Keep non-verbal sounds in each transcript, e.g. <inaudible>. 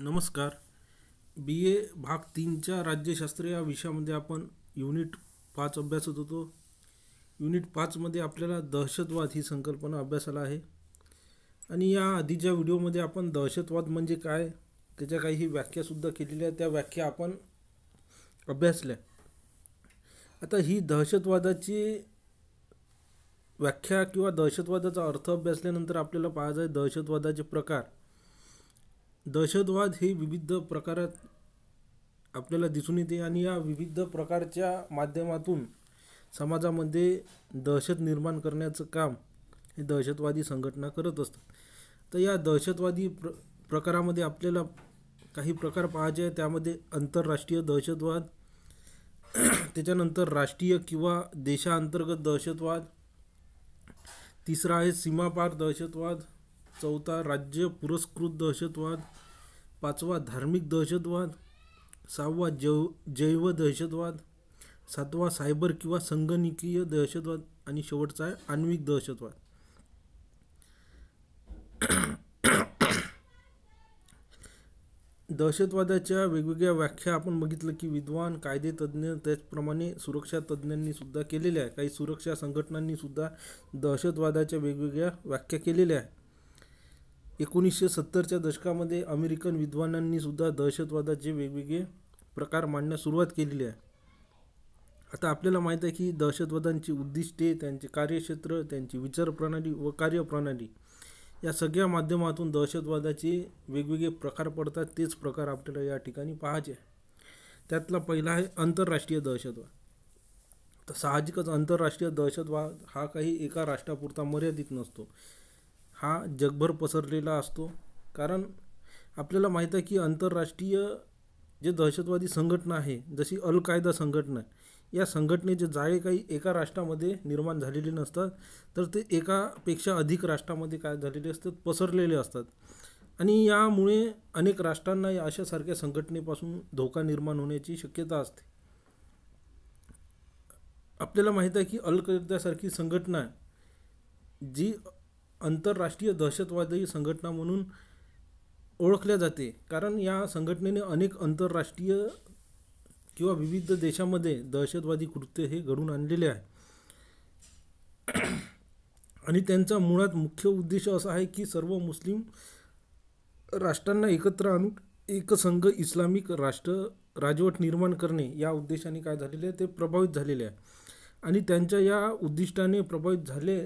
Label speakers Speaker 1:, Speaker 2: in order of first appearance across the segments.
Speaker 1: नमस्कार बी ए भाग तीनच्या राज्यशास्त्र या विषयामध्ये आपण युनिट पाच अभ्यासत होतो युनिट पाचमध्ये आपल्याला दहशतवाद ही संकल्पना अभ्यासाला आहे आणि या आधीच्या व्हिडिओमध्ये आपण दहशतवाद म्हणजे काय त्याच्या काही व्याख्यासुद्धा केलेल्या त्या व्याख्या आपण अभ्यासल्या आता ही दहशतवादाची व्याख्या किंवा दहशतवादाचा अर्थ अभ्यासल्यानंतर आपल्याला पाहायचं आहे दहशतवादाचे प्रकार दहशतवाद हे विविध प्रकारात आपल्याला दिसून येते आणि या विविध प्रकारच्या माध्यमातून समाजामध्ये दहशत निर्माण करण्याचं काम हे दहशतवादी संघटना करत असतात तर या दहशतवादी प्र प्रकारामध्ये आपल्याला काही प्रकार पाहायचे आहे त्यामध्ये आंतरराष्ट्रीय दहशतवाद <clears throat> त्याच्यानंतर राष्ट्रीय किंवा देशांतर्गत दहशतवाद तिसरा आहे सीमापार दहशतवाद चौथा राज्य पुरस्कृत दहशतवाद पाचवा धार्मिक दहशतवाद सहावा जैव जैव दहशतवाद सातवा सायबर किंवा संगणकीय दहशतवाद आणि शेवटचा आहे आण्विक दहशतवाद दहशतवादाच्या वेगवेगळ्या व्याख्या आपण बघितलं की विद्वान कायदे तज्ज्ञ त्याचप्रमाणे सुरक्षा तज्ज्ञांनी सुद्धा केलेल्या आहे काही सुरक्षा संघटनांनी सुद्धा दहशतवादाच्या वेगवेगळ्या व्याख्या केलेल्या आहे एकोणीसशे सत्तरच्या दशकामध्ये अमेरिकन विद्वानांनी सुद्धा दहशतवादाचे वेगवेगळे प्रकार मांडण्यास सुरुवात केलेली आहे आता आपल्याला माहीत आहे की दहशतवादांची उद्दिष्टे त्यांचे कार्यक्षेत्र त्यांची विचारप्रणाली व कार्यप्रणाली या सगळ्या माध्यमातून दहशतवादाचे वेगवेगळे प्रकार पडतात तेच प्रकार आपल्याला या ठिकाणी पाहायचे त्यातला पहिला आहे आंतरराष्ट्रीय दहशतवाद तर साहजिकच आंतरराष्ट्रीय दहशतवाद हा काही एका राष्ट्रापुरता मर्यादित नसतो हा जगभर पसरलेला असतो कारण आपल्याला माहीत आहे की आंतरराष्ट्रीय जे दहशतवादी संघटना आहे जशी अल कायदा संघटना या संघटनेचे जाळे काही एका राष्ट्रामध्ये निर्माण झालेले नसतात तर ते एकापेक्षा अधिक राष्ट्रामध्ये काय झालेले असतात पसरलेले असतात आणि यामुळे अनेक राष्ट्रांना या अशासारख्या संघटनेपासून धोका निर्माण होण्याची शक्यता असते आपल्याला माहीत आहे की अल कायदासारखी संघटना जी आंतरराष्ट्रीय दहशतवादी संघटना म्हणून ओळखल्या जाते कारण या संघटनेने अनेक आंतरराष्ट्रीय किंवा विविध देशामध्ये दहशतवादी कृत्य हे घडून आणलेले आहे आणि त्यांचा मुळात मुख्य उद्देश असा आहे की सर्व मुस्लिम राष्ट्रांना एकत्र आणून एकसंघ इस्लामिक राष्ट्र राजवट निर्माण करणे या उद्देशाने काय झालेले आहे ते प्रभावित झालेले आहे आणि त्यांच्या या उद्दिष्टाने प्रभावित झाले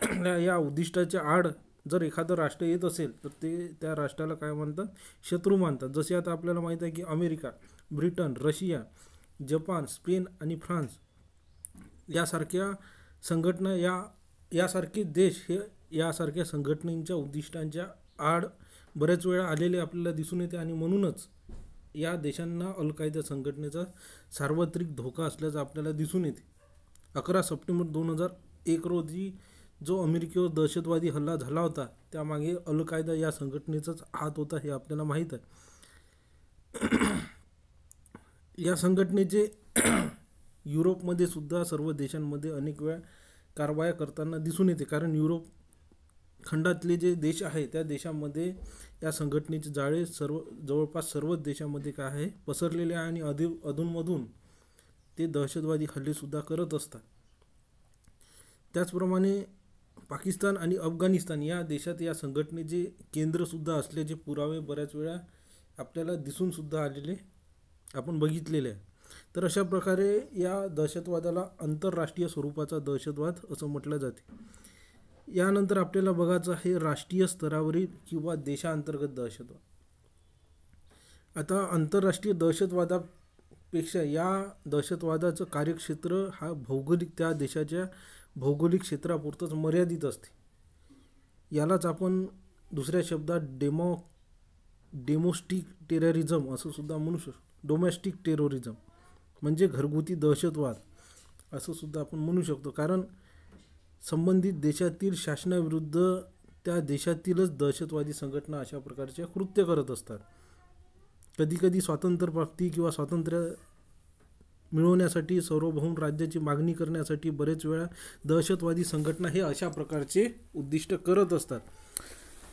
Speaker 1: <clears throat> या उद्दिष्टाच्या आड जर एखादं राष्ट्र येत असेल तर ते त्या राष्ट्राला काय मानतात शत्रू मानतात जसे आता आपल्याला माहीत आहे की America Britain Russia Japan Spain आणि फ्रान्स यासारख्या संघटना या यासारखे देश हे यासारख्या संघटनेच्या उद्दिष्टांच्या आड बऱ्याच वेळा आलेले आपल्याला दिसून येते आणि म्हणूनच या देशांना अल कायदा संघटनेचा सार्वत्रिक धोका असल्याचं आपल्याला दिसून येते अकरा सप्टेंबर दोन हजार एक रोजी जो अमेरिकेवर दहशतवादी हल्ला झाला होता त्यामागे अल कायदा या संघटनेचाच हात होता हे आपल्याला माहीत आहे <clears throat> या संघटनेचे <clears throat> युरोपमध्ये सुद्धा सर्व देशांमध्ये अनेक वेळा कारवाया करताना दिसून येते कारण युरोप खंडातले जे देश आहे त्या देशामध्ये या संघटनेचे जाळे सर्व जवळपास सर्वच देशामध्ये काय आहे पसरलेले आहे आणि अधि अधूनमधून ते दहशतवादी हल्लेसुद्धा करत असतात त्याचप्रमाणे पाकिस्तान आणि अफगाणिस्तान या देशात या संघटनेचे केंद्रसुद्धा असल्याचे पुरावे बऱ्याच वेळा आपल्याला दिसूनसुद्धा आलेले आपण बघितलेले आहे तर अशा प्रकारे या दहशतवादाला आंतरराष्ट्रीय स्वरूपाचा दहशतवाद असं म्हटलं जाते यानंतर आपल्याला बघायचं आहे राष्ट्रीय स्तरावरील किंवा देशांतर्गत दहशतवाद आता आंतरराष्ट्रीय दहशतवादापेक्षा या दहशतवादाचं कार्यक्षेत्र हा भौगोलिक त्या देशाच्या भौगोलिक क्षेत्रापुरतंच मर्यादित असते यालाच आपण दुसऱ्या शब्दात डेमो डेमोस्टिक टेररिझम असं सुद्धा म्हणू शकतो डोमॅस्टिक टेरोरिझम म्हणजे घरगुती दहशतवाद असं सुद्धा आपण म्हणू शकतो कारण संबंधित देशातील शासनाविरुद्ध त्या देशातीलच दहशतवादी संघटना अशा प्रकारच्या कृत्य करत असतात कधीकधी स्वातंत्र्यप्राप्ती किंवा स्वातंत्र्य मिळवण्यासाठी सार्वभौम राज्याची मागणी करण्यासाठी बरेच वेळा दहशतवादी संघटना हे अशा प्रकारचे उद्दिष्ट करत असतात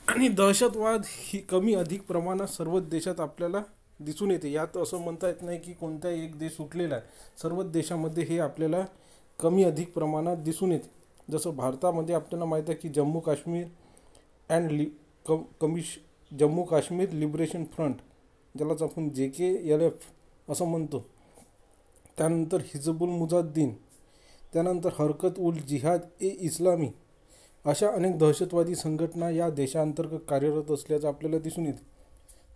Speaker 1: आणि दहशतवाद ही कमी अधिक प्रमाणात सर्वच देशात आपल्याला दिसून येते यात असं म्हणता येत नाही की कोणताही एक देश सुटलेला आहे सर्वच देशामध्ये हे आपल्याला कमी अधिक प्रमाणात दिसून येते जसं भारतामध्ये आपल्याला माहीत आहे की जम्मू काश्मीर अँड लि कमिश जम्मू काश्मीर लिबरेशन फ्रंट ज्यालाच आपण जे के एल एफ असं म्हणतो त्यानंतर हिजबुल मुजाद्दीन त्यानंतर हरकत उल जिहाद ए इस्लामी अशा अनेक दहशतवादी संघटना या देशांतर्गत कार्यरत असल्याचं आपल्याला दिसून येते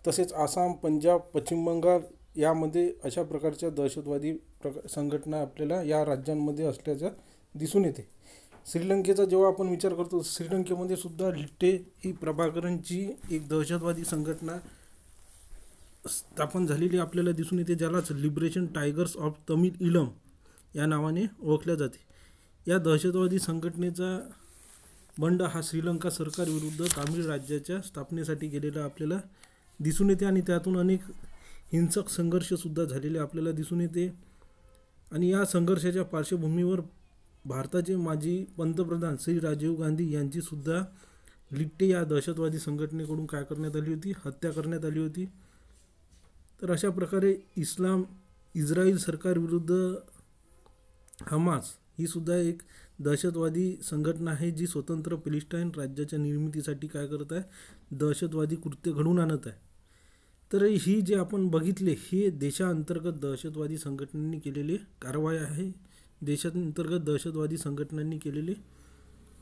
Speaker 1: तसेच आसाम पंजाब पश्चिम बंगाल यामध्ये अशा प्रकारच्या दहशतवादी प्रक संघटना आपल्याला या राज्यांमध्ये असल्याचं दिसून येते श्रीलंकेचा जेव्हा आपण विचार करतो श्रीलंकेमध्ये सुद्धा लिट्टे ही प्रभाकरणची एक दहशतवादी संघटना स्थापन झालेली आपल्याला दिसून येते ज्यालाच Liberation Tigers of Tamil Eelam या नावाने ओळखल्या जाते या दहशतवादी संघटनेचा बंड हा श्रीलंका सरकारविरुद्ध तामिळ राज्याच्या स्थापनेसाठी गेलेला आपल्याला दिसून येते आणि त्यातून अनेक हिंसक संघर्षसुद्धा झालेले आपल्याला दिसून येते आणि या संघर्षाच्या पार्श्वभूमीवर भारताचे माजी पंतप्रधान श्री राजीव गांधी यांचीसुद्धा लिट्टे या दहशतवादी संघटनेकडून काय करण्यात आली होती हत्या करण्यात आली होती तर अशा प्रकारे इस्लाम इस्रायल सरकारविरुद्ध हमास ही सुद्धा एक दहशतवादी संघटना आहे जी स्वतंत्र पॅलेस्टाईन राज्याच्या निर्मितीसाठी काय करत आहे दहशतवादी कृत्य घडून आणत आहे तर ही जे आपण बघितले हे देशाअंतर्गत दहशतवादी संघटनांनी केलेले कारवाई आहे देशांतर्गत दहशतवादी संघटनांनी केलेले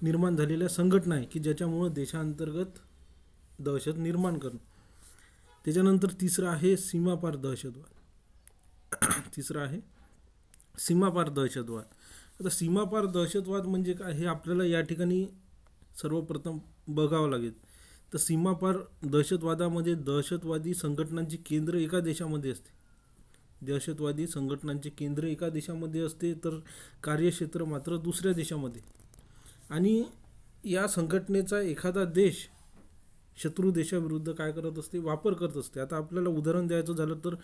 Speaker 1: निर्माण झालेल्या संघटना आहे की ज्याच्यामुळं देशांतर्गत दहशत निर्माण करणं त्याच्यानंतर तिसरं आहे सीमापार दहशतवाद <clears throat> तिसरं आहे सीमापार दहशतवाद आता सीमापार दहशतवाद म्हणजे काय हे आपल्याला या ठिकाणी सर्वप्रथम बघावं लागेल तर सीमापार दहशतवादामध्ये दहशतवादी संघटनांची केंद्र एका देशामध्ये असते दहशतवादी संघटनांचे केंद्र एका देशामध्ये असते तर कार्यक्षेत्र मात्र दुसऱ्या देशामध्ये आणि या संघटनेचा एखादा देश शत्रू देशाविरुद्ध काय करत असते वापर करत असते आता आपल्याला उदाहरण द्यायचं झालं तर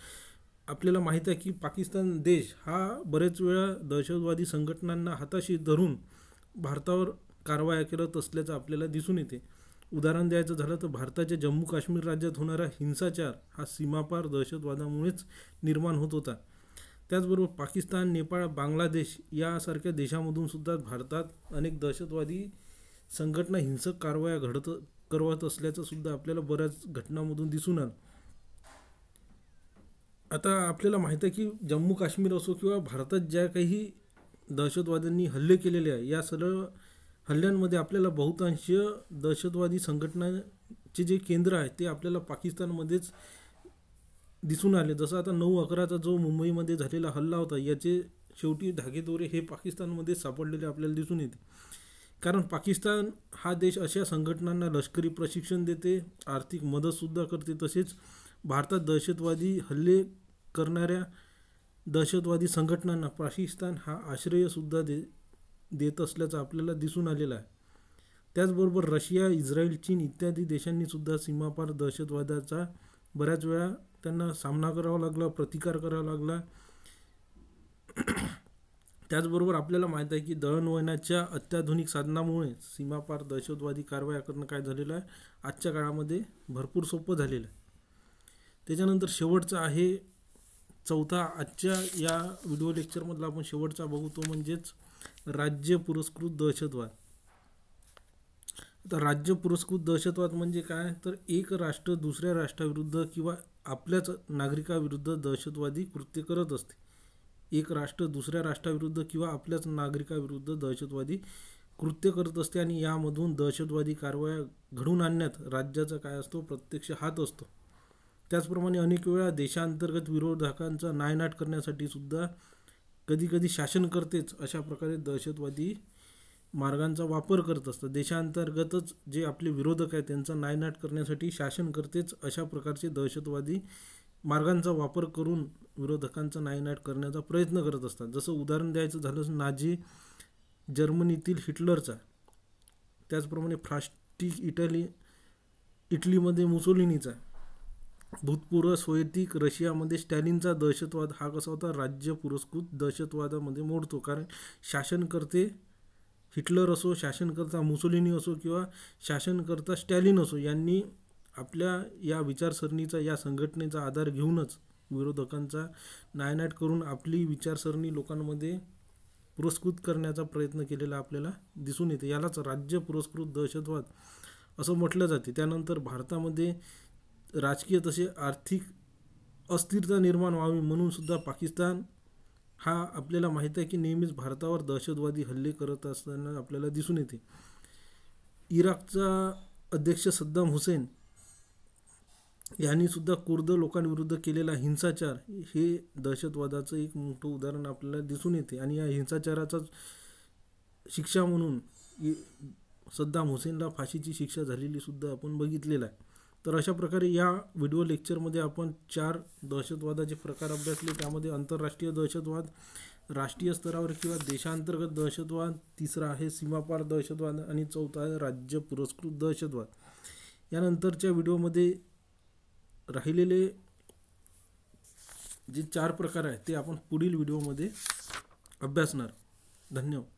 Speaker 1: आपल्याला माहीत आहे की पाकिस्तान देश हा बरेच वेळा दहशतवादी संघटनांना हाताशी धरून भारतावर कारवाया करत असल्याचं आपल्याला दिसून येते उदाहरण द्यायचं झालं तर भारताच्या जम्मू काश्मीर राज्यात होणारा हिंसाचार हा सीमापार दहशतवादामुळेच निर्माण होत होता त्याचबरोबर पाकिस्तान नेपाळ बांगलादेश यासारख्या देशामधून सुद्धा भारतात अनेक दहशतवादी संघटना हिंसक कारवाया घडत करवत असल्याचं सुद्धा आपल्याला बऱ्याच घटनामधून दिसून आलं आता आपल्याला माहीत आहे की जम्मू काश्मीर असो किंवा भारतात ज्या काही दहशतवाद्यांनी हल्ले केलेले आहे या सर्व हल्ल्यांमध्ये आपल्याला बहुतांश दहशतवादी संघटनाचे जे केंद्र आहे ते आपल्याला पाकिस्तानमध्येच दिसून आले जसं आता नऊ अकराचा जो मुंबईमध्ये झालेला हल्ला होता याचे शेवटी धागेदोरे हे पाकिस्तानमध्ये सापडलेले आपल्याला दिसून येते कारण पाकिस्तान हा देश अशा संघटनांना लष्करी प्रशिक्षण देते आर्थिक मदतसुद्धा करते तसेच भारतात दहशतवादी हल्ले करणाऱ्या दहशतवादी संघटनांना पाकिस्तान हा आश्रयसुद्धा दे देत असल्याचं आपल्याला दिसून आलेलं आहे त्याचबरोबर रशिया इस्रायल चीन इत्यादी देशांनीसुद्धा सीमापार दहशतवादाचा बऱ्याच वेळा त्यांना सामना करावा लागला प्रतिकार करावा लागला त्याचबरोबर आपल्याला माहीत आहे की दळणवळणाच्या अत्याधुनिक साधनामुळे सीमापार दहशतवादी कारवाया करणं काय झालेलं आहे आजच्या काळामध्ये भरपूर सोपं झालेलं आहे त्याच्यानंतर शेवटचा आहे चौथा आजच्या या व्हिडिओ लेक्चरमधला आपण शेवटचा बघू म्हणजेच राज्य पुरस्कृत दहशतवाद आता राज्य पुरस्कृत दहशतवाद म्हणजे काय तर एक राष्ट्र दुसऱ्या राष्ट्राविरुद्ध किंवा आपल्याच नागरिकाविरुद्ध दहशतवादी कृत्य करत असते एक राष्ट्र दुसऱ्या राष्ट्राविरुद्ध किंवा आपल्याच नागरिकाविरुद्ध दहशतवादी कृत्य करत असते आणि यामधून दहशतवादी कारवाया घडवून आणण्यात राज्याचा काय असतो प्रत्यक्ष हात असतो त्याचप्रमाणे अनेक वेळा देशांतर्गत विरोधकांचा नायनाट करण्यासाठी सुद्धा कधीकधी शासन करतेच अशा प्रकारे दहशतवादी मार्गांचा वापर करत असतात देशांतर्गतच जे आपले विरोधक आहेत त्यांचा नायनाट करण्यासाठी शासन करतेच अशा प्रकारचे दहशतवादी मार्गांचा वापर करून विरोधकांचा नायनाट करण्याचा प्रयत्न करत असतात जसं उदाहरण द्यायचं झालं नाझी जर्मनीतील हिटलरचा त्याचप्रमाणे फ्रास्टिक इटली इटलीमध्ये मुसोलिनीचा भूतपूर्व सोयतिक रशियामध्ये स्टॅलिनचा दहशतवाद हा कसा होता राज्य पुरस्कृत दहशतवादामध्ये मोडतो कारण शासनकर्ते हिटलर असो शासनकर्ता मुसोलिनी असो किंवा शासनकर्ता स्टॅलिन असो यांनी आपल्या या विचारसरणीचा या संघटनेचा आधार घेऊनच विरोधकांचा नायनाट करून आपली विचारसरणी लोकांमध्ये पुरस्कृत करण्याचा प्रयत्न केलेला आपल्याला दिसून येते यालाच राज्य पुरस्कृत दहशतवाद असं म्हटलं जाते त्यानंतर भारतामध्ये राजकीय तसे आर्थिक अस्थिरता निर्माण व्हावी म्हणून सुद्धा पाकिस्तान हा आपल्याला माहीत आहे की नेहमीच भारतावर दहशतवादी हल्ले करत असताना आपल्याला दिसून येते इराकचा अध्यक्ष सद्दाम हुसेन यांनीसुद्धा कुर्द लोकांविरुद्ध केलेला हिंसाचार हे दहशतवादाचं एक मोठं उदाहरण आपल्याला दिसून येते आणि या हिंसाचाराचा शिक्षा म्हणून सद्दाम हुसेनला फाशीची शिक्षा झालेली सुद्धा आपण बघितलेला आहे तर अशा प्रकारे या व्हिडिओ लेक्चरमध्ये आपण चार दहशतवादाचे प्रकार अभ्यासले त्यामध्ये आंतरराष्ट्रीय दहशतवाद राष्ट्रीय स्तरावर किंवा देशांतर्गत दहशतवाद तिसरा आहे सीमापार दहशतवाद आणि चौथा आहे राज्य पुरस्कृत दहशतवाद यानंतरच्या व्हिडिओमध्ये राहिलेले जे चार प्रकार आहेत ते आपण पुढील व्हिडिओमध्ये अभ्यासणार धन्यवाद